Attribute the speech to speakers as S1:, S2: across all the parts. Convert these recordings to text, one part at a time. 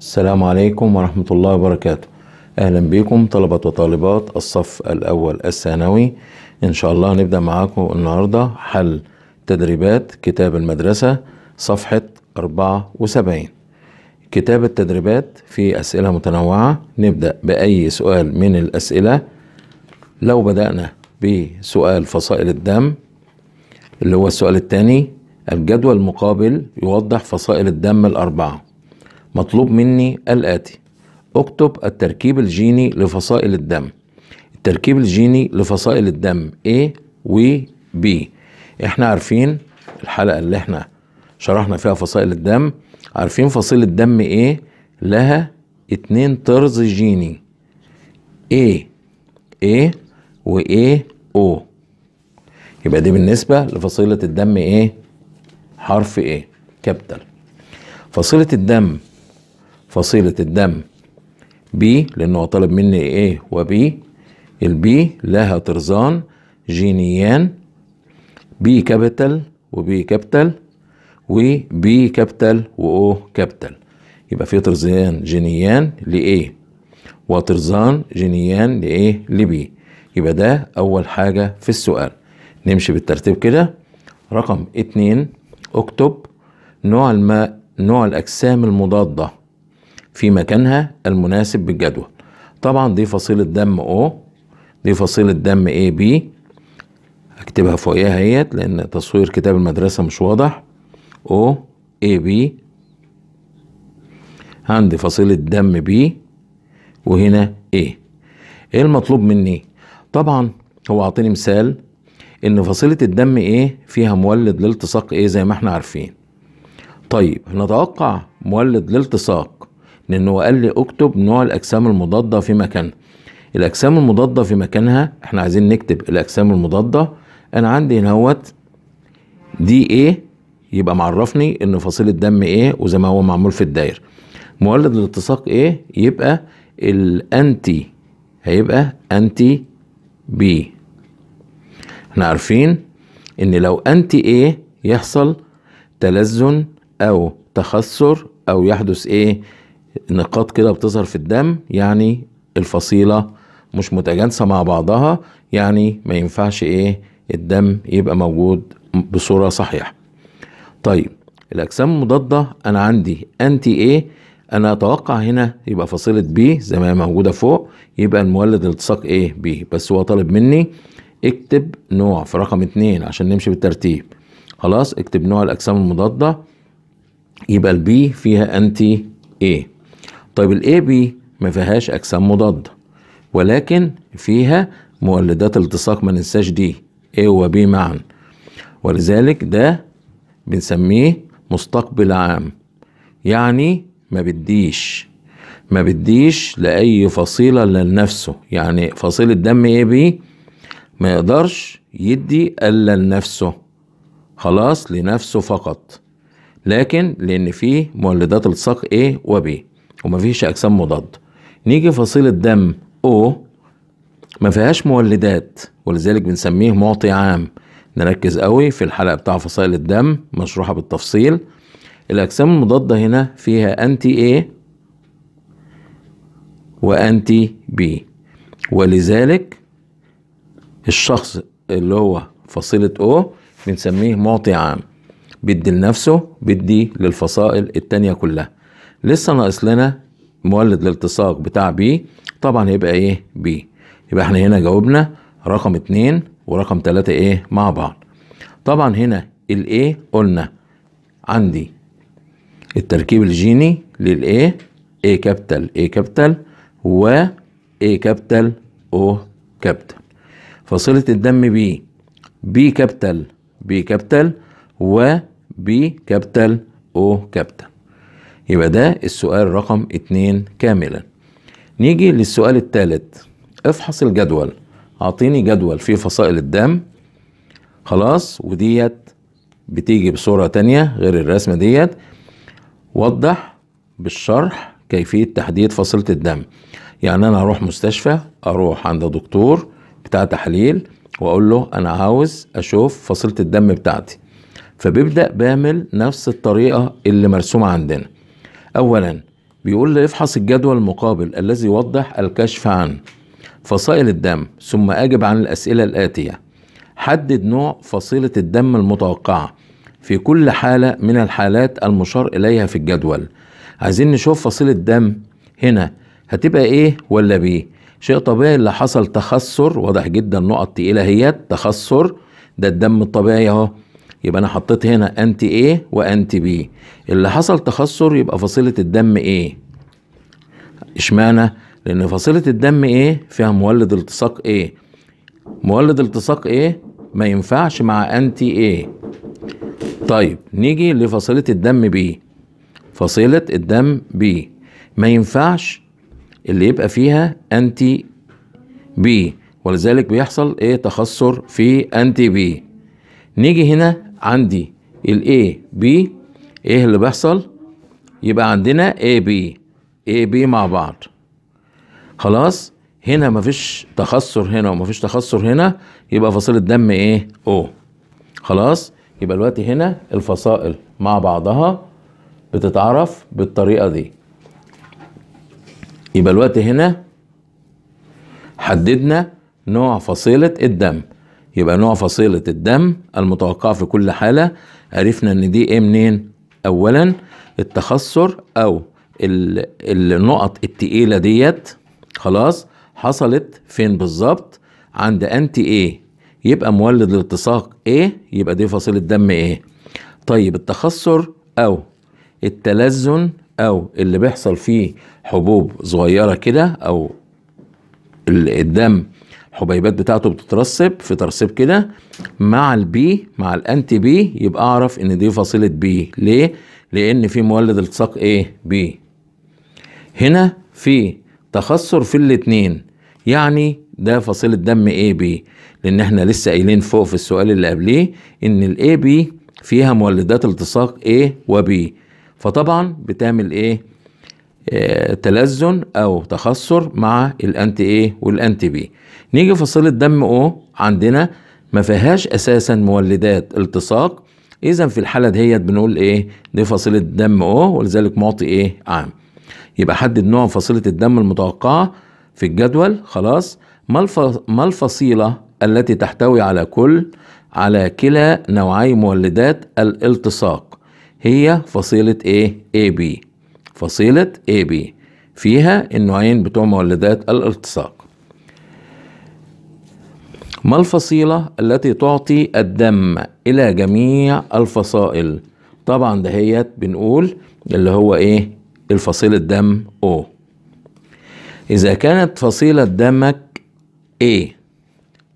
S1: السلام عليكم ورحمة الله وبركاته أهلا بكم طلبة وطالبات الصف الأول الثانوي إن شاء الله هنبدأ معاكم النهاردة حل تدريبات كتاب المدرسة صفحة 74 كتاب التدريبات في أسئلة متنوعة نبدأ بأي سؤال من الأسئلة لو بدأنا بسؤال فصائل الدم اللي هو السؤال الثاني الجدول المقابل يوضح فصائل الدم الأربعة مطلوب مني الآتي اكتب التركيب الجيني لفصائل الدم التركيب الجيني لفصائل الدم A و B احنا عارفين الحلقة اللي احنا شرحنا فيها فصائل الدم عارفين فصيلة دم A لها اتنين طرز جيني A A و A O يبقى دي بالنسبة لفصيلة الدم A حرف A كابيتال فصيلة الدم فصيلة الدم بي لأنه طلب مني A وبي البي لها طرزان جينيان بي كابيتال وبي كابيتال وبي كابيتال وأو كابيتال يبقى في طرزان جينيان لإيه وطرزان جينيان لإيه لبي يبقى ده أول حاجة في السؤال نمشي بالترتيب كده رقم اتنين اكتب نوع الماء نوع الأجسام المضادة في مكانها المناسب بالجدول طبعا دي فصيلة دم O دي فصيلة دم AB اكتبها فوقيها هيت لان تصوير كتاب المدرسة مش واضح O AB عندي فصيلة دم B وهنا A ايه المطلوب مني طبعا هو اعطيني مثال ان فصيلة الدم A فيها مولد لالتصاق A زي ما احنا عارفين طيب نتوقع مولد لالتصاق لأنه هو قال لي اكتب نوع الأجسام المضادة في مكانها الأجسام المضادة في مكانها احنا عايزين نكتب الأجسام المضادة أنا عندي هناوت دي ايه يبقى معرفني ان فصيله الدم ايه وزي ما هو معمول في الداير مولد الالتصاق ايه يبقى الانتي هيبقى انتي بي احنا عارفين ان لو انتي ايه يحصل تلزن او تخثر او يحدث ايه نقاط كده بتظهر في الدم يعني الفصيلة مش متجانسة مع بعضها يعني ما ينفعش ايه الدم يبقى موجود بصورة صحيحة طيب الأجسام المضادة أنا عندي أنتي إيه أنا أتوقع هنا يبقى فصيلة بي زي ما هي موجودة فوق يبقى المولد التصاق إيه بي بس هو طالب مني اكتب نوع في رقم اتنين عشان نمشي بالترتيب خلاص اكتب نوع الأجسام المضادة يبقى البي فيها أنتي إيه طيب الاي بي ما فيهاش اجسام مضاده ولكن فيها مولدات التصاق ما ننساش دي A و B معا ولذلك ده بنسميه مستقبل عام يعني ما بديش ما بديش لأي فصيلة لنفسه يعني فصيلة دم اي بي ما يقدرش يدي إلا لنفسه خلاص لنفسه فقط لكن لأن فيه مولدات التصاق A و B ومفيش اجسام مضاد نيجي فصيله دم O ما فيهاش مولدات ولذلك بنسميه معطي عام نركز قوي في الحلقه بتاع فصائل الدم مشروحه بالتفصيل الاجسام المضاده هنا فيها انتي A وانتي بي ولذلك الشخص اللي هو فصيلة O بنسميه معطي عام بيدي لنفسه بيدي للفصائل التانية كلها لسه ناقص لنا مولد الالتصاق بتاع بي طبعا هيبقى ايه بي يبقى احنا هنا جاوبنا رقم اتنين ورقم تلاتة ايه مع بعض طبعا هنا الايه قلنا عندي التركيب الجيني للايه ايه كابتل ايه كابتل و ايه كابتل او كابتل فصيلة الدم بي بي كابتل بي كابتل و بي كابتل او كابتل يبقى ده السؤال رقم اتنين كاملا نيجي للسؤال التالت افحص الجدول اعطيني جدول فيه فصائل الدم خلاص وديت بتيجي بصورة تانية غير الرسمة ديت وضح بالشرح كيفية تحديد فصيلة الدم يعني أنا هروح مستشفى أروح عند دكتور بتاع تحليل وأقول له أنا عاوز أشوف فصيلة الدم بتاعتي فبيبدأ بعمل نفس الطريقة اللي مرسومة عندنا أولا بيقول لي افحص الجدول المقابل الذي يوضح الكشف عن فصائل الدم ثم أجب عن الأسئلة الآتية حدد نوع فصيلة الدم المتوقعة في كل حالة من الحالات المشار إليها في الجدول عايزين نشوف فصيلة دم هنا هتبقى إيه ولا بيه شيء طبيعي اللي حصل تخسر واضح جدا نقط تقيلة هي تخسر ده الدم الطبيعي اهو يبقى انا حطيت هنا انتي ايه وانتي بي اللي حصل تخثر يبقى فصيله الدم ايه اشمعنى لان فصيله الدم ايه فيها مولد التصاق ايه مولد التصاق ايه ما ينفعش مع انتي ايه طيب نيجي لفصيله الدم بي فصيله الدم بي ما ينفعش اللي يبقى فيها انتي بي ولذلك بيحصل ايه تخثر في انتي بي نيجي هنا عندي A B ايه اللي بيحصل يبقى عندنا A B A B مع بعض خلاص هنا مفيش تخثر هنا ومفيش تخثر هنا يبقى فصيله دم ايه O خلاص يبقى دلوقتي هنا الفصائل مع بعضها بتتعرف بالطريقه دي يبقى دلوقتي هنا حددنا نوع فصيله الدم يبقى نوع فصيلة الدم المتوقعة في كل حالة عرفنا ان دي ايه منين اولا التخثر او النقط التقيلة ديت خلاص حصلت فين بالظبط عند انتي ايه يبقى مولد الالتصاق ايه يبقى دي فصيلة دم ايه طيب التخثر او التلزن او اللي بيحصل فيه حبوب صغيرة كده او الدم الحبيبات بتاعته بتترسب في ترسيب كده مع البي مع الانتي بي يبقى اعرف ان دي فصيله بي ليه لان في مولد التصاق ايه بي هنا في تخثر في الاتنين يعني ده فصيلة دم اي بي لان احنا لسه قايلين فوق في السؤال اللي قبليه ان الاي بي فيها مولدات التصاق A وبي فطبعا بتعمل ايه تلزن او تخثر مع الانتي ايه والانتي بي نيجي في صله دم او عندنا ما فيهاش اساسا مولدات التصاق اذا في الحاله ديت بنقول ايه دي فصيله دم او ولذلك معطي ايه عام يبقى حدد نوع فصيله الدم المتوقعه في الجدول خلاص ما, الف... ما الفصيله التي تحتوي على كل على كلا نوعي مولدات الالتصاق هي فصيله ايه اي بي فصيلة AB فيها النوعين بتوع مولدات الالتصاق ما الفصيلة التي تعطي الدم إلى جميع الفصائل طبعا دهيت بنقول اللي هو إيه الفصيلة دم O إذا كانت فصيلة دمك A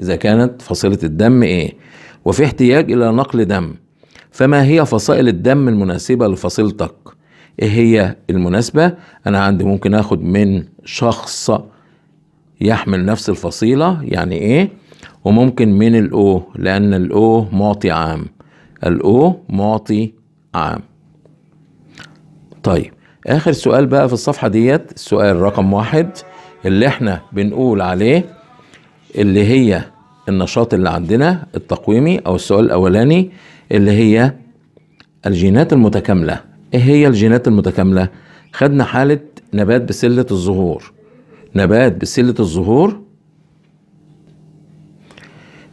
S1: إذا كانت فصيلة الدم A وفي احتياج إلى نقل دم فما هي فصائل الدم المناسبة لفصيلتك ايه هي المناسبة انا عندي ممكن اخد من شخص يحمل نفس الفصيلة يعني ايه وممكن من الاو لان الاو معطي عام الاو معطي عام طيب اخر سؤال بقى في الصفحة ديت السؤال رقم واحد اللي احنا بنقول عليه اللي هي النشاط اللي عندنا التقويمي او السؤال الاولاني اللي هي الجينات المتكامله ايه هي الجينات المتكامله خدنا حاله نبات بسله الظهور نبات بسله الظهور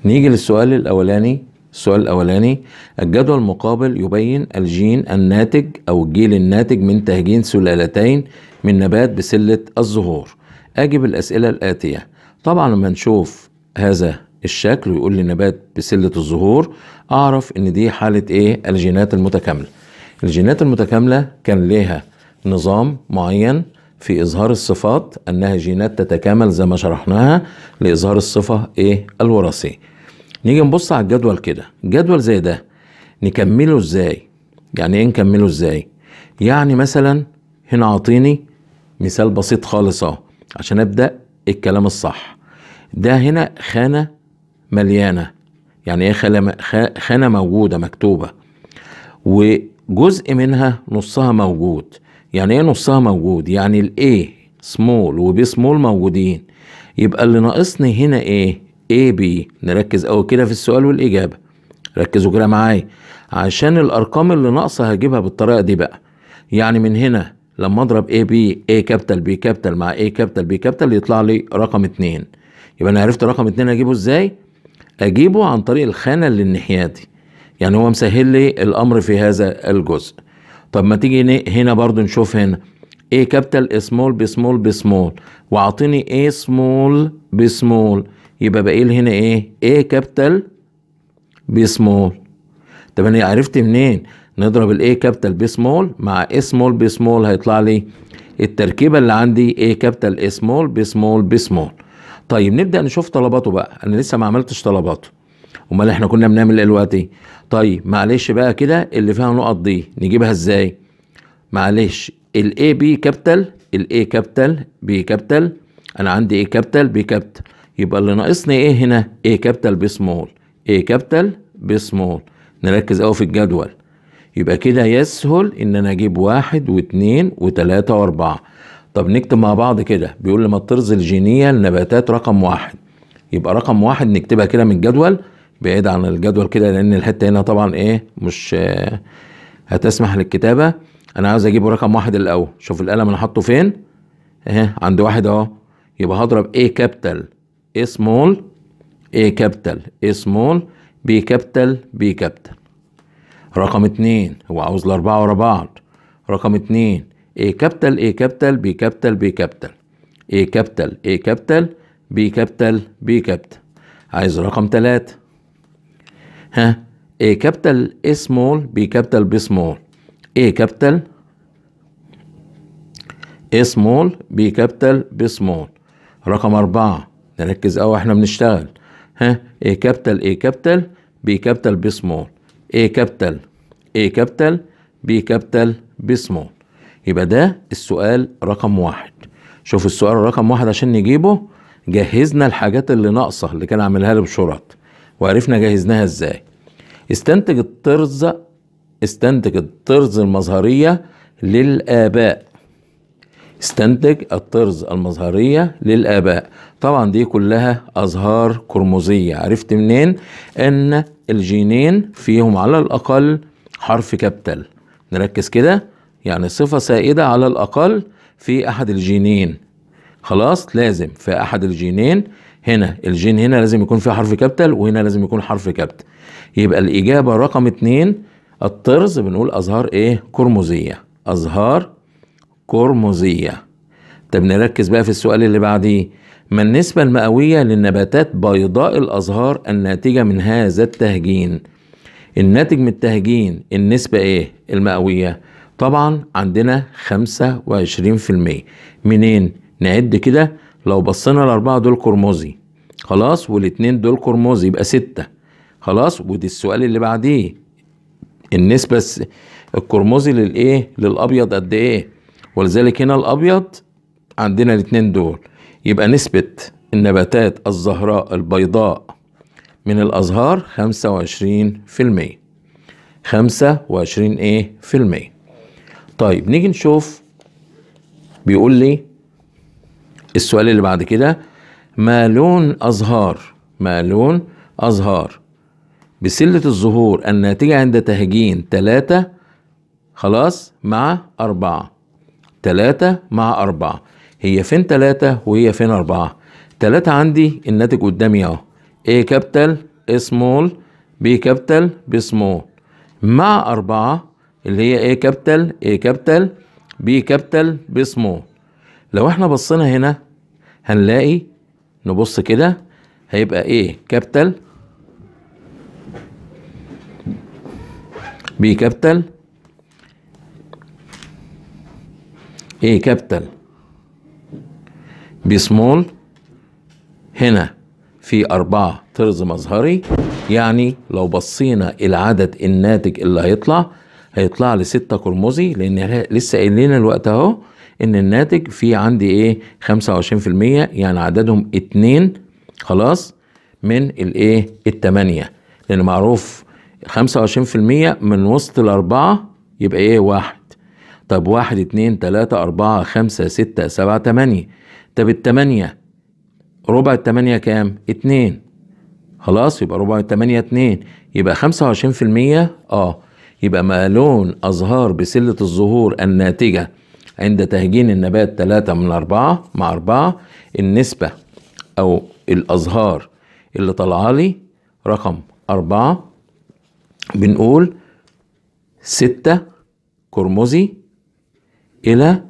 S1: نيجي للسؤال الاولاني السؤال الاولاني الجدول المقابل يبين الجين الناتج او الجيل الناتج من تهجين سلالتين من نبات بسله الظهور اجب الاسئله الاتيه طبعا لما نشوف هذا الشكل ويقول لي نبات بسله الظهور اعرف ان دي حاله ايه الجينات المتكامله الجينات المتكامله كان لها نظام معين في اظهار الصفات انها جينات تتكامل زي ما شرحناها لاظهار الصفه ايه الوراثيه نيجي نبص على الجدول كده جدول زي ده نكمله ازاي يعني ايه نكمله ازاي يعني مثلا هنا عاطيني مثال بسيط خالص اهو عشان ابدا الكلام الصح ده هنا خانه مليانه يعني ايه خانه موجوده مكتوبه و جزء منها نصها موجود يعني ايه نصها موجود يعني الاي سمول وبي سمول موجودين يبقى اللي ناقصني هنا ايه اي بي نركز قوي كده في السؤال والاجابه ركزوا كده معايا عشان الارقام اللي ناقصه هجيبها بالطريقه دي بقى يعني من هنا لما اضرب اي بي اي كابيتال بي كابيتال مع اي كابيتال بي كابيتال يطلع لي رقم اتنين يبقى انا عرفت رقم اتنين اجيبه ازاي اجيبه عن طريق الخانه اللي الناحيه دي يعني هو مسهل لي الامر في هذا الجزء طب ما تيجي هنا برضو نشوف هنا ايه كابيتال سمول بسمول بسمول واعطيني ايه سمول بسمول يبقى باقي هنا ايه ايه كابيتال بسمول طب انا عرفت منين نضرب الايه كابيتال بسمول مع سمول بسمول هيطلع لي التركيبه اللي عندي ايه كابيتال سمول بسمول بسمول طيب نبدا نشوف طلباته بقى انا لسه ما عملتش طلباته امال احنا كنا بنعمل ايه دلوقتي طيب معلش بقى كده اللي فيها نقط دي نجيبها ازاي معلش الاي بي كابيتال الاي كابيتال بي كابيتال انا عندي ايه كابيتال بي كابيتال يبقى اللي ناقصني ايه هنا اي كابيتال بي سمول اي كابيتال بي سمول نركز قوي في الجدول يبقى كده يسهل ان انا اجيب واحد واثنين وثلاثة واربعة طب نكتب مع بعض كده بيقول لي ما الطرز الجينية لنباتات رقم واحد يبقى رقم واحد نكتبها كده من الجدول بعيد عن الجدول كده لان الحته هنا طبعا ايه مش هتسمح للكتابه انا عاوز اجيب رقم واحد الاول شوف القلم انا حاطه فين اهي عند واحد اهو يبقى هضرب ايه كابيتال ايه سمول ايه كابيتال ايه سمول بي كابيتال بي كابيتال رقم اتنين هو عاوز الأربعة ورا بعض رقم اتنين ايه كابيتال ايه كابيتال بي كابيتال بي كابيتال ايه كابيتال ايه كابيتال بي كابيتال بي كابيتال عايز رقم تلاتة ها A كابيتال A سمول B كابيتال B سمول A كابيتال A سمول B كابيتال B سمول رقم أربعة نركز أوي إحنا بنشتغل ها A كابيتال A كابيتال B كابيتال B سمول A كابيتال A كابيتال B كابيتال B سمول يبقى ده السؤال رقم واحد شوف السؤال رقم واحد عشان نجيبه جهزنا الحاجات اللي ناقصة اللي كان عاملها لي بشرط وعرفنا جهزناها ازاي استنتج الطرز استنتج الطرز المظهرية للآباء استنتج الطرز المظهرية للآباء طبعا دي كلها أزهار كرموزية عرفت منين أن الجينين فيهم على الأقل حرف كابتل نركز كده يعني صفة سائدة على الأقل في أحد الجينين خلاص لازم في أحد الجينين هنا الجين هنا لازم يكون فيه حرف كابيتال وهنا لازم يكون حرف كابيتال يبقى الإجابة رقم اتنين الطرز بنقول أزهار إيه كرمزية أزهار كرمزية طب نركز بقى في السؤال اللي بعديه ما النسبة المئوية للنباتات بيضاء الأزهار الناتجة من هذا التهجين الناتج من التهجين النسبة إيه المئوية طبعا عندنا 25% منين نعد كده لو بصينا الأربعة دول قرمزي خلاص والاتنين دول قرمزي يبقى ستة خلاص ودي السؤال اللي بعديه النسبة القرمزي للإيه للأبيض قد إيه ولذلك هنا الأبيض عندنا الاتنين دول يبقى نسبة النباتات الزهراء البيضاء من الأزهار خمسة وعشرين في المية خمسة وعشرين إيه في المية طيب نيجي نشوف بيقول لي السؤال اللي بعد كده ما لون أزهار ما لون أزهار بسلة الظهور الناتجة عند تهجين تلاتة خلاص مع أربعة تلاتة مع أربعة هي فين تلاتة وهي فين أربعة تلاتة عندي الناتج قدامي أهو A A سمول B كابتل B سمول مع أربعة اللي هي A كابتل A كابتل B كابتل B سمول لو احنا بصينا هنا هنلاقي نبص كده هيبقى ايه كابيتال بي كابيتال ايه كابيتال بي سمول هنا في أربعة طرز مظهري يعني لو بصينا العدد الناتج اللي هيطلع هيطلع لي ستة لأن لسه قايل لنا الوقت أهو ان الناتج في عندي ايه 25% يعني عددهم اتنين خلاص من الايه التمانية لان معروف 25% من وسط الاربعة يبقى ايه واحد طب واحد اتنين تلاتة اربعة خمسة ستة سبعة تمانية طب التمانية ربع التمانية كام اتنين خلاص يبقى ربع التمانية اتنين يبقى خمسة وعشرين في المية اه يبقى مالون أزهار بسلة الظهور الناتجة عند تهجين النبات 3 من 4 مع 4 النسبة أو الأزهار اللي طالعة لي رقم 4 بنقول 6 كرمزي إلى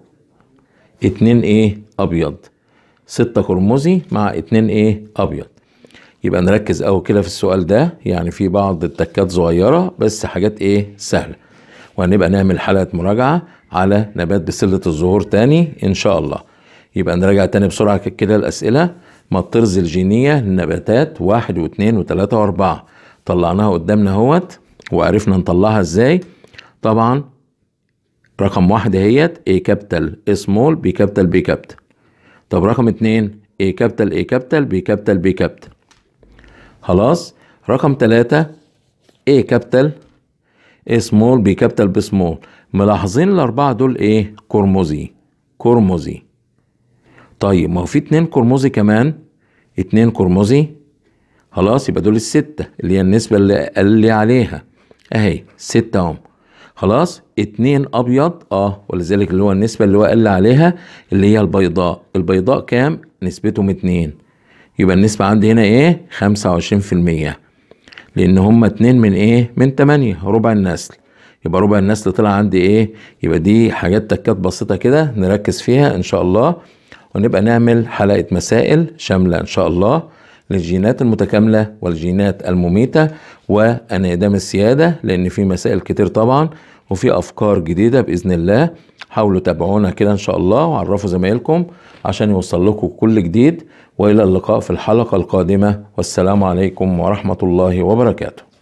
S1: 2 إيه أبيض 6 كرمزي مع 2 إيه أبيض يبقى نركز أوي كده في السؤال ده يعني في بعض التكات صغيرة بس حاجات إيه سهلة وهنبقى نعمل حلقه مراجعه على نبات بسله الزهور تاني ان شاء الله يبقى نراجع تاني بسرعه كده الاسئله ما الطرز الجينيه للنباتات واحد واثنين وثلاثه واربعه طلعناها قدامنا اهوت وعرفنا نطلعها ازاي طبعا رقم واحد اهيت اي كابيتال سمول بي كابتل بي كابتل طب رقم اتنين اي كابتل اي كابتل بي كابتل بي كابتل خلاص رقم تلاتة اي كابتل سمول بيكابيتال بسمول ملاحظين الاربعه دول ايه كرمزي كرمزي طيب ما هو في اتنين كرمزي كمان اتنين كرمزي خلاص يبقى دول الستة اللي هي النسبة اللي قال لي عليها اهي ستة اهم خلاص اتنين ابيض اه ولذلك اللي هو النسبة اللي هو قال لي عليها اللي هي البيضاء البيضاء كام نسبتهم اتنين يبقى النسبة عندي هنا ايه خمسة وعشرين في المية لان هما اتنين من ايه من تمانية ربع النسل يبقى ربع النسل طلع عندي ايه يبقى دي حاجات تكات بسيطة كده نركز فيها ان شاء الله ونبقى نعمل حلقة مسائل شاملة ان شاء الله للجينات المتكاملة والجينات المميتة وانعدام السيادة لان في مسائل كتير طبعا وفي افكار جديدة باذن الله حاولوا تابعونا كده ان شاء الله وعرفوا زمايلكم عشان يوصل لكم كل جديد والى اللقاء في الحلقه القادمه والسلام عليكم ورحمه الله وبركاته